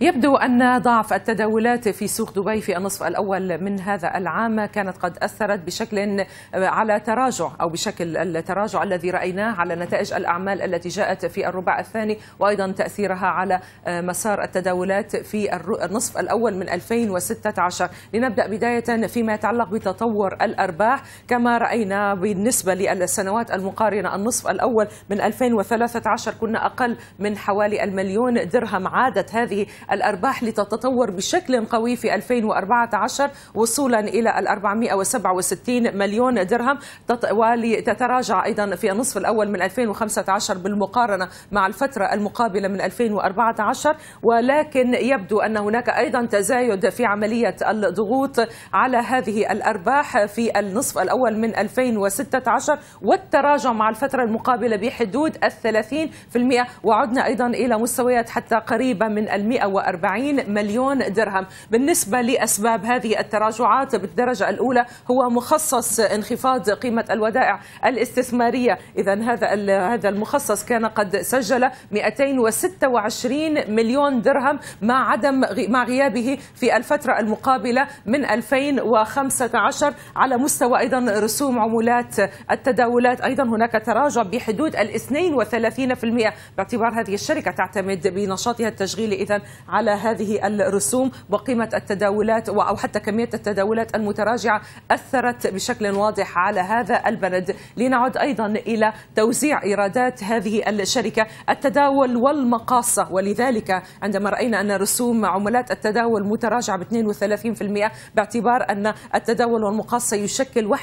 يبدو أن ضعف التداولات في سوق دبي في النصف الأول من هذا العام كانت قد أثرت بشكل على تراجع أو بشكل التراجع الذي رأيناه على نتائج الأعمال التي جاءت في الربع الثاني وأيضا تأثيرها على مسار التداولات في النصف الأول من 2016 لنبدأ بداية فيما يتعلق بتطور الأرباح كما رأينا بالنسبة للسنوات المقارنة النصف الأول من 2013 كنا أقل من حوالي المليون درهم عادت هذه الأرباح لتتطور بشكل قوي في 2014 وصولا إلى ال 467 مليون درهم ولتتراجع أيضا في النصف الأول من 2015 بالمقارنة مع الفترة المقابلة من 2014 ولكن يبدو أن هناك أيضا تزايد في عملية الضغوط على هذه الأرباح في النصف الأول من 2016 والتراجع مع الفترة المقابلة بحدود ال 30% وعدنا أيضا إلى مستويات حتى قريبة من ال 140 مليون درهم بالنسبة لأسباب هذه التراجعات بالدرجة الأولى هو مخصص انخفاض قيمة الودائع الاستثمارية إذا هذا هذا المخصص كان قد سجل 226 مليون درهم مع عدم مع غيابه في الفترة المقابلة من 2015 على مستوى أيضا رسوم عمولات التداولات أيضا هناك تراجع بحدود ال 32% باعتبار هذه الشركة تعتمد بنشاطها التشغيلي إذا على هذه الرسوم وقيمة التداولات أو حتى كمية التداولات المتراجعة أثرت بشكل واضح على هذا البلد لنعد أيضا إلى توزيع إيرادات هذه الشركة التداول والمقاصة ولذلك عندما رأينا أن رسوم عملات التداول متراجعة ب 32% باعتبار أن التداول والمقاصة يشكل 31%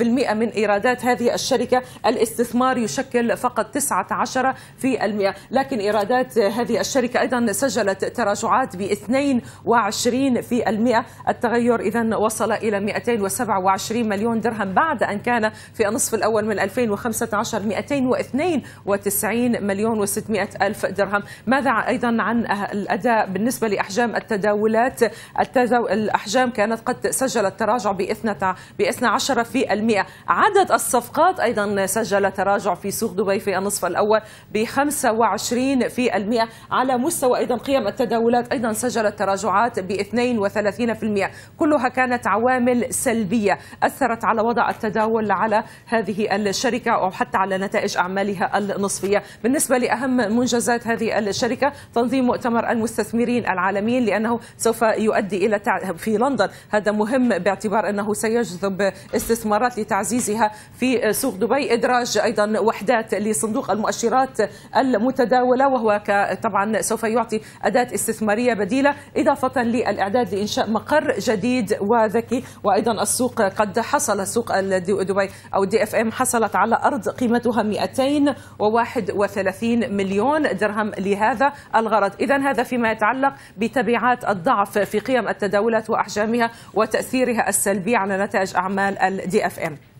81% من إيرادات هذه الشركة الاستثمار يشكل فقط 19% لكن إيرادات هذه الشركة أيضا سجلت تراجعات ب 22% التغير إذا وصل إلى 227 مليون درهم بعد أن كان في النصف الأول من 2015 292 مليون و600 ألف درهم ماذا أيضا عن الأداء بالنسبة لأحجام التداولات التداول الأحجام كانت قد سجلت تراجع ب 12 في المئة عدد الصفقات أيضا سجل تراجع في سوق دبي في النصف الأول ب 25 في المئة على مستوى أيضا قيم التداولات أيضا سجلت تراجعات ب 32% كلها كانت عوامل سلبية أثرت على وضع التداول على هذه الشركة أو حتى على نتائج أعمالها النصفية بالنسبة لأهم منجزات هذه الشركة تنظيم مؤتمر المستثمرين العالميين لأنه سوف يؤدي إلى في لندن هذا مهم باعتبار أنه سيجذب استثمارات لتعزيزها في سوق دبي إدراج أيضا وحدات لصندوق المؤشرات المتداولة وهو ك طبعا سوف يعطي أداة استثمارية بديلة إضافة للإعداد لإنشاء مقر جديد وذكي وأيضا السوق قد حصل سوق دبي أو دي اف ام حصلت على أرض قيمتها 231 مليون درهم لهذا الغرض إذا هذا فيما يتعلق بتبعات الضعف في قيم التداولات وأحجامها وتأثيرها السلبي على نتائج أعمال الدي اف ام